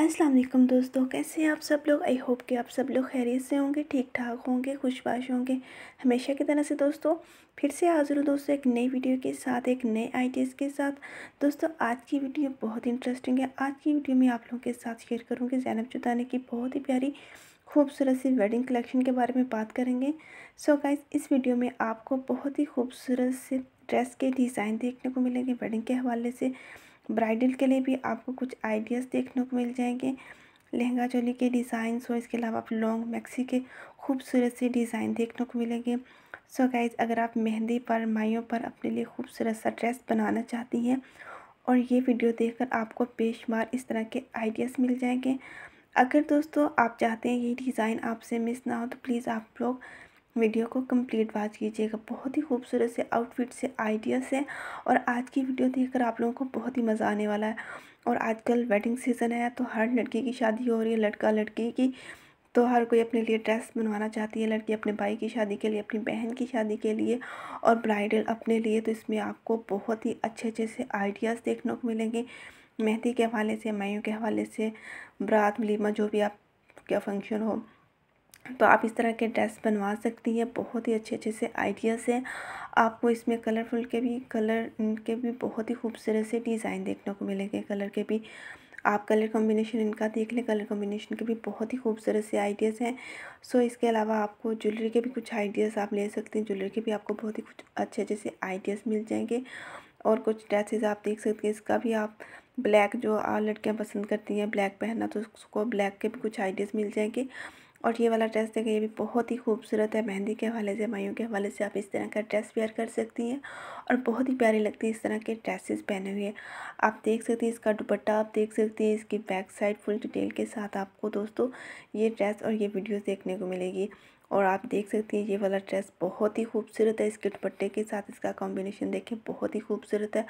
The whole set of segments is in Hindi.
अस्सलाम वालेकुम दोस्तों कैसे हैं आप सब लोग आई होप कि आप सब लोग खैरियत से होंगे ठीक ठाक होंगे खुशबाश होंगे हमेशा की तरह से दोस्तों फिर से हाजिर हूँ दोस्तों एक नई वीडियो के साथ एक नए आइडियाज़ के साथ दोस्तों आज की वीडियो बहुत इंटरेस्टिंग है आज की वीडियो में आप लोगों के साथ शेयर करूँगी जैनब जुदाने की बहुत ही प्यारी खूबसूरत सी वेडिंग कलेक्शन के बारे में बात करेंगे सो so गाइज इस वीडियो में आपको बहुत ही खूबसूरत से ड्रेस के डिज़ाइन देखने को मिलेंगे वेडिंग के हवाले से ब्राइडल के लिए भी आपको कुछ आइडियाज़ देखने को मिल जाएंगे लहंगा चोली के डिज़ाइन और इसके अलावा आप लॉन्ग मैक्सी के खूबसूरत से डिज़ाइन देखने को मिलेंगे सो so गाइज अगर आप मेहंदी पर माइयों पर अपने लिए खूबसूरत सा ड्रेस बनाना चाहती हैं और ये वीडियो देखकर आपको बेशुमार इस तरह के आइडियाज़ मिल जाएंगे अगर दोस्तों आप चाहते हैं ये डिज़ाइन आपसे मिस ना हो तो प्लीज़ आप लोग वीडियो को कंप्लीट वॉच कीजिएगा बहुत ही खूबसूरत से आउटफिट से आइडिया से और आज की वीडियो देखकर आप लोगों को बहुत ही मज़ा आने वाला है और आजकल वेडिंग सीज़न है तो हर लड़की की शादी हो रही है लड़का लड़की की तो हर कोई अपने लिए ड्रेस बनवाना चाहती है लड़की अपने भाई की शादी के लिए अपनी बहन की शादी के लिए और ब्राइडल अपने लिए तो इसमें आपको बहुत ही अच्छे अच्छे से आइडियाज़ देखने को मिलेंगे मेहंदी के हवाले से मायू के हवाले से बरात मलीमा जो भी आप क्या फंक्शन हो तो आप इस तरह के ड्रेस बनवा सकती हैं बहुत ही अच्छे अच्छे से आइडियाज़ हैं आपको इसमें कलरफुल के भी कलर के भी बहुत ही खूबसूरत से डिज़ाइन देखने को मिलेंगे कलर के भी आप कलर कॉम्बिनेशन इनका देख लें कलर कॉम्बिनेशन के भी बहुत ही खूबसूरत से आइडियाज़ हैं सो इसके अलावा आपको ज्वेलरी के भी कुछ आइडियाज़ आप ले सकते हैं ज्वेलरी के भी आपको बहुत ही कुछ अच्छे अच्छे से आइडियाज़ मिल जाएंगे और कुछ ड्रेसेस आप देख सकते हैं इसका भी आप ब्लैक जो लड़कियाँ पसंद करती हैं ब्लैक पहनना तो उसको ब्लैक के भी कुछ आइडियाज़ मिल जाएंगे और ये वाला ड्रेस देखें ये भी बहुत ही खूबसूरत है मेहंदी के हवाले से मायूं के हवाले से आप इस तरह का ड्रेस वेयर कर सकती हैं और बहुत ही प्यारी लगती है इस तरह के ड्रेसेस पहने हुए आप देख सकती हैं इसका दुपट्टा आप देख सकती हैं इसकी बैक साइड फुल डिटेल के साथ आपको दोस्तों ये ड्रेस और ये वीडियोज़ देखने को मिलेगी और आप देख सकती हैं ये वाला ड्रेस बहुत ही खूबसूरत है इसके दुपट्टे के साथ इसका कॉम्बिनेशन देखें बहुत ही खूबसूरत है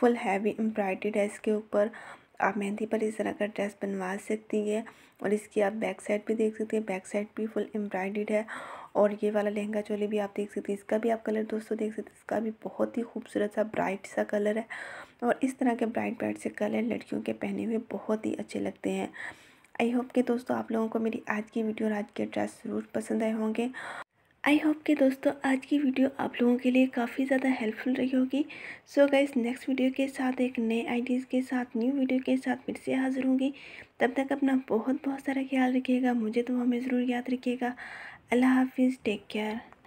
फुल हैवी एम्ब्रॉयडेड है इसके ऊपर आप मेहंदी पर इस तरह का ड्रेस बनवा सकती है और इसकी आप बैक साइड भी देख सकते हैं बैक साइड भी फुल एम्ब्रॉयडेड है और ये वाला लहंगा चोली भी आप देख सकते हैं इसका भी आप कलर दोस्तों देख सकते हैं इसका भी बहुत ही खूबसूरत सा ब्राइट सा कलर है और इस तरह के ब्राइट ब्राइट से कलर लड़कियों के पहने हुए बहुत ही अच्छे लगते हैं आई होप कि दोस्तों आप लोगों को मेरी आज की वीडियो और आज के ड्रेस ज़रूर पसंद आए होंगे आई होप कि दोस्तों आज की वीडियो आप लोगों के लिए काफ़ी ज़्यादा हेल्पफुल रही होगी सो गाइज नेक्स्ट वीडियो के साथ एक नए आइडियाज़ के साथ न्यू वीडियो के साथ फिर से हाजिर होंगी तब तक अपना बहुत बहुत सारा ख्याल रखिएगा मुझे तो हमें ज़रूर याद रखिएगा अल्लाह हाफिज़ टेक केयर